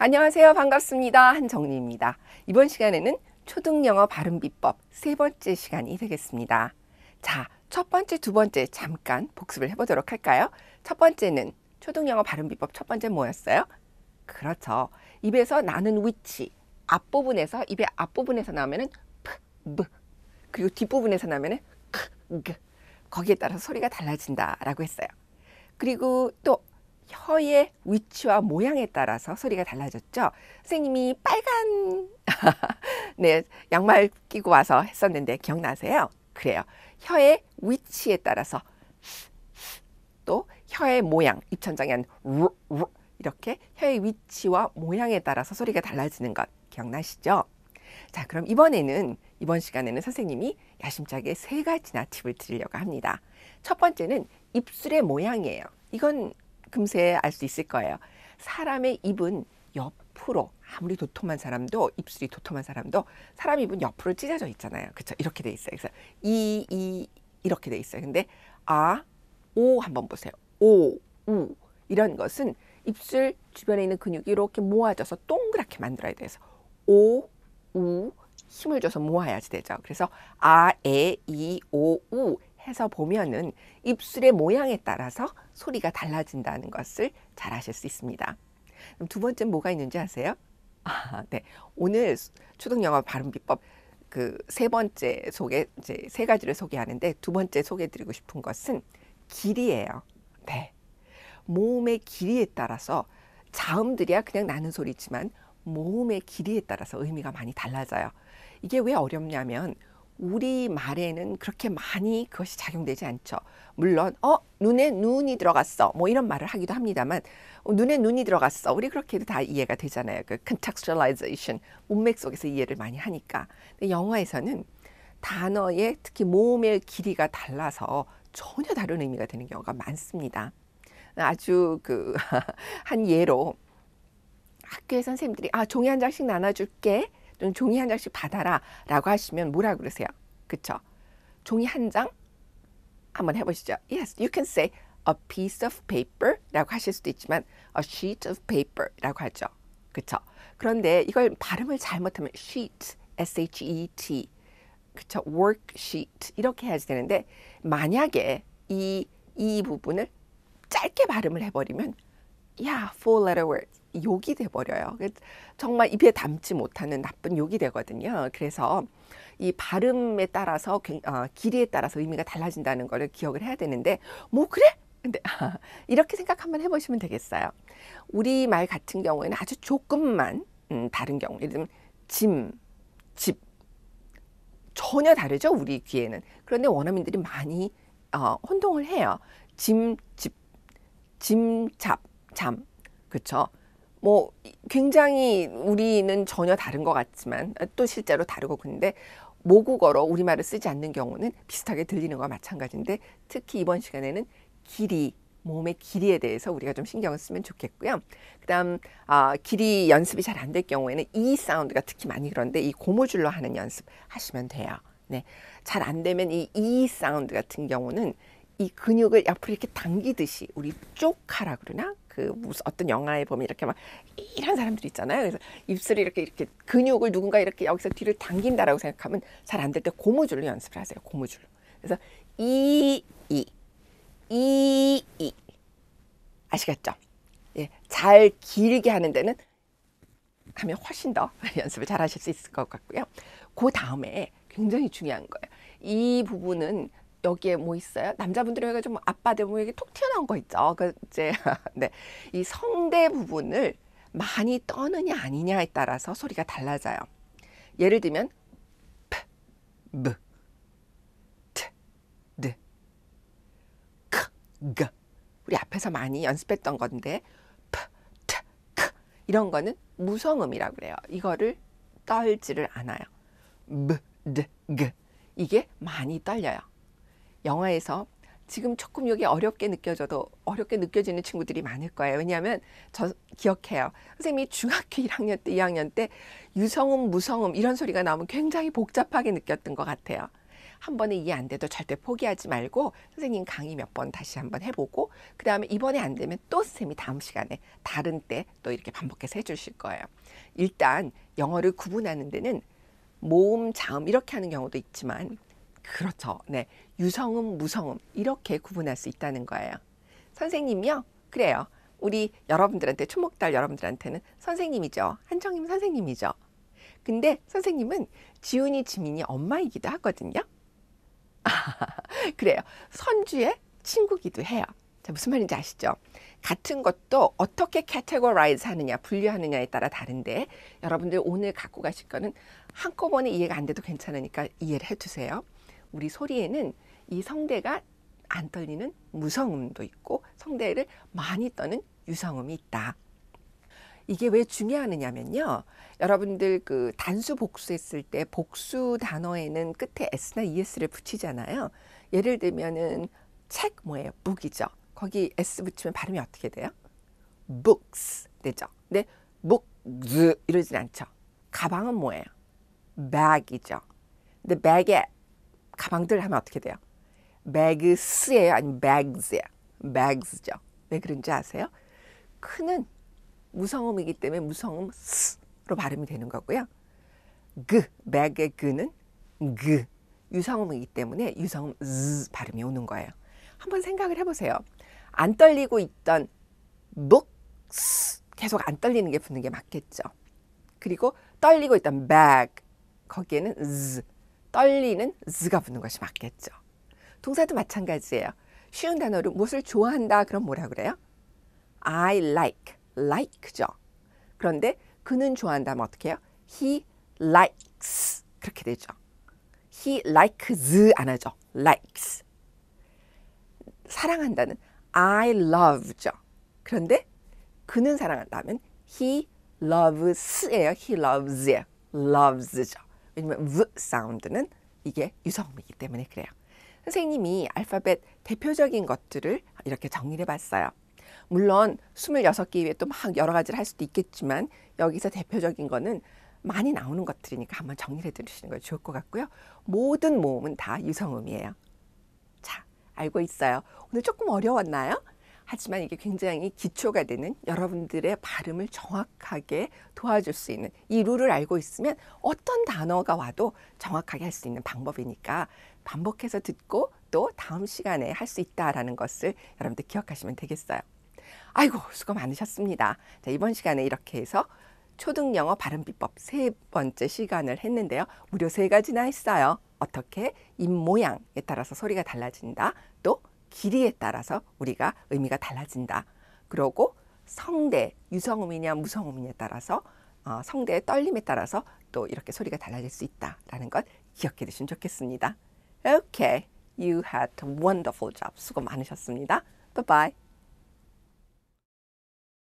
안녕하세요. 반갑습니다. 한정리입니다. 이번 시간에는 초등 영어 발음 비법 세 번째 시간이 되겠습니다. 자, 첫 번째, 두 번째 잠깐 복습을 해보도록 할까요? 첫 번째는 초등 영어 발음 비법 첫 번째 뭐였어요? 그렇죠. 입에서 나는 위치, 앞부분에서 입의 앞부분에서 나오면은 푸, 브 그리고 뒷부분에서 나오면은 크, 그. 거기에 따라서 소리가 달라진다라고 했어요. 그리고 또 혀의 위치와 모양에 따라서 소리가 달라졌죠. 선생님이 빨간 네 양말 끼고 와서 했었는데 기억나세요? 그래요. 혀의 위치에 따라서 또 혀의 모양, 입천장이 한 이렇게 혀의 위치와 모양에 따라서 소리가 달라지는 것 기억나시죠? 자, 그럼 이번에는 이번 시간에는 선생님이 야심차게 세 가지나 팁을 드리려고 합니다. 첫 번째는 입술의 모양이에요. 이건 금세 알 수 있을 거예요. 사람의 입은 옆으로 아무리 도톰한 사람도 입술이 도톰한 사람도 사람 입은 옆으로 찢어져 있잖아요. 그렇죠? 이렇게 돼 있어요. 그래서 이이 이렇게 돼 있어요. 근데 아, 오 한번 보세요. 오, 우 이런 것은 입술 주변에 있는 근육이 이렇게 모아져서 동그랗게 만들어야 돼서 오, 우 힘을 줘서 모아야지 되죠. 그래서 아, 에, 이, 오, 우 해서 보면은 입술의 모양에 따라서 소리가 달라진다는 것을 잘 아실 수 있습니다. 두 번째 뭐가 있는지 아세요? 아, 네. 오늘 초등 영어 발음 비법 그 세 번째 소개 이제 세 가지를 소개하는데 두 번째 소개해 드리고 싶은 것은 길이에요. 네. 모음의 길이에 따라서 자음들이야 그냥 나는 소리지만 모음의 길이에 따라서 의미가 많이 달라져요. 이게 왜 어렵냐면 우리 말에는 그렇게 많이 그것이 작용되지 않죠. 물론 어 눈에 눈이 들어갔어 뭐 이런 말을 하기도 합니다만 어, 눈에 눈이 들어갔어 우리 그렇게도 다 이해가 되잖아요. 그 contextualization 문맥 속에서 이해를 많이 하니까. 근데 영화에서는 단어의 특히 모음의 길이가 달라서 전혀 다른 의미가 되는 경우가 많습니다. 아주 그 한 예로 학교의 선생님들이 아 종이 한 장씩 나눠줄게 또 종이 한 장씩 받아라라고 하시면 뭐라 그러세요? 그쵸? 종이 한 장? 한번 해보시죠. Yes, you can say a piece of paper라고 하실 수도 있지만 a sheet of paper라고 하죠. 그쵸? 그런데 이걸 발음을 잘못하면 sheet, s-h-e-t, 그쵸? worksheet 이렇게 해야 되는데 만약에 이, 이 부분을 짧게 발음을 해버리면 야 e a h four letter words. 욕이 돼버려요. 그 정말 입에 담지 못하는 나쁜 욕이 되거든요. 그래서 이 발음에 따라서 어, 길이에 따라서 의미가 달라진다는 거를 기억을 해야 되는데 뭐 그래? 근데 이렇게 생각 한번 해보시면 되겠어요. 우리 말 같은 경우에는 아주 조금만 음, 다른 경우, 예를 들면 짐, 집 전혀 다르죠 우리 귀에는. 그런데 원어민들이 많이 어, 혼동을 해요. 짐, 집, 짐, 잡 잠, 그쵸? 뭐 굉장히 우리는 전혀 다른 것 같지만 아, 또 실제로 다르고 근데 모국어로 우리말을 쓰지 않는 경우는 비슷하게 들리는 거와 마찬가지인데 특히 이번 시간에는 길이 몸의 길이에 대해서 우리가 좀 신경을 쓰면 좋겠고요. 그다음 아, 길이 연습이 잘 안 될 경우에는 이 사운드가 특히 많이 그런데 이 고무줄로 하는 연습 하시면 돼요. 네, 잘 안 되면 이 이 사운드 같은 경우는 이 근육을 옆으로 이렇게 당기듯이 우리 쪽하라 그러나 그 무슨 어떤 영화에 보면 이렇게 막 이런 사람들이 있잖아요. 그래서 입술이 이렇게 이렇게 근육을 누군가 이렇게 여기서 뒤를 당긴다라고 생각하면 잘 안 될 때 고무줄로 연습을 하세요. 고무줄로. 그래서 이, 이, 이, 이. 아시겠죠? 예, 잘 길게 하는 데는 하면 훨씬 더 연습을 잘 하실 수 있을 것 같고요. 그 다음에 굉장히 중요한 거예요. 이 부분은 여기에 뭐 있어요? 남자분들은 여기가 뭐 좀 아빠 되면 이게 톡 튀어나온 거 있죠. 그 이제 네. 이 성대 부분을 많이 떠느냐 아니냐에 따라서 소리가 달라져요. 예를 들면 p, b, t, d, k, g. 우리 앞에서 많이 연습했던 건데 p, t, k 이런 거는 무성음이라고 그래요. 이거를 떨지를 않아요. b, d, g. 이게 많이 떨려요. 영화에서 지금 조금 여기 어렵게 느껴져도 어렵게 느껴지는 친구들이 많을 거예요. 왜냐하면 저 기억해요. 선생님이 중학교 1학년 때, 2학년 때 유성음, 무성음 이런 소리가 나오면 굉장히 복잡하게 느꼈던 것 같아요. 한 번에 이해 안 돼도 절대 포기하지 말고 선생님 강의 몇 번 다시 한번 해보고 그 다음에 이번에 안 되면 또 선생님이 다음 시간에 다른 때 또 이렇게 반복해서 해주실 거예요. 일단 영어를 구분하는 데는 모음, 자음 이렇게 하는 경우도 있지만 그렇죠. 네. 유성음, 무성음 이렇게 구분할 수 있다는 거예요. 선생님이요? 그래요. 우리 여러분들한테 초목달 여러분들한테는 선생님이죠. 한정임 선생님이죠. 근데 선생님은 지훈이 지민이 엄마이기도 하거든요. 그래요. 선주의 친구기도 해요. 자, 무슨 말인지 아시죠? 같은 것도 어떻게 캐테고라이즈 하느냐, 분류하느냐에 따라 다른데 여러분들 오늘 갖고 가실 거는 한꺼번에 이해가 안 돼도 괜찮으니까 이해를 해두세요. 우리 소리에는 이 성대가 안 떨리는 무성음도 있고 성대를 많이 떠는 유성음이 있다. 이게 왜 중요하느냐면요. 여러분들 그 단수 복수했을 때 복수 단어에는 끝에 s나 es를 붙이잖아요. 예를 들면은 책 뭐예요? 북이죠. 거기 s 붙이면 발음이 어떻게 돼요? books 되죠. 근데 books 이러진 않죠. 가방은 뭐예요? bag이죠. 근데 bag에 가방들 하면 어떻게 돼요? b a 예요 아니면 b a 예요 b a 죠왜 그런지 아세요? 큰은 무성음이기 때문에 무성음 스로 발음이 되는 거고요. 그 맥의 그는 그 유성음이기 때문에 유성음 즈 발음이 오는 거예요. 한번 생각을 해보세요. 안 떨리고 있던 b o 계속 안 떨리는 게 붙는 게 맞겠죠. 그리고 떨리고 있던 bag 거기에는 z 떨리는 z가 붙는 것이 맞겠죠. 동사도 마찬가지예요. 쉬운 단어로 무엇을 좋아한다 그럼 뭐라 그래요? I like, like죠. 그런데 그는 좋아한다 면 어떻게 해요? He likes 그렇게 되죠. He likes 안 하죠. likes 사랑한다는 I love죠. 그런데 그는 사랑한다면 he loves예요. he loves예요. loves죠. 왜냐면 v 사운드는 이게 유성음이기 때문에 그래요. 선생님이 알파벳 대표적인 것들을 이렇게 정리해 봤어요. 물론 26개 외에 또 막 여러 가지를 할 수도 있겠지만 여기서 대표적인 거는 많이 나오는 것들이니까 한번 정리해 드리시는 걸 좋을 것 같고요. 모든 모음은 다 유성음이에요. 자, 알고 있어요. 오늘 조금 어려웠나요? 하지만 이게 굉장히 기초가 되는 여러분들의 발음을 정확하게 도와줄 수 있는 이 룰을 알고 있으면 어떤 단어가 와도 정확하게 할 수 있는 방법이니까 반복해서 듣고 또 다음 시간에 할 수 있다라는 것을 여러분들 기억하시면 되겠어요. 아이고 수고 많으셨습니다. 자, 이번 시간에 이렇게 해서 초등 영어 발음 비법 세 번째 시간을 했는데요. 무려 세 가지나 했어요. 어떻게 입 모양에 따라서 소리가 달라진다. 길이에 따라서 우리가 의미가 달라진다. 그러고 성대 유성음이냐 무성음이냐에 따라서 어, 성대의 떨림에 따라서 또 이렇게 소리가 달라질 수 있다라는 것 기억해 두시면 좋겠습니다. Okay, you had a wonderful job. 수고 많으셨습니다. Bye bye.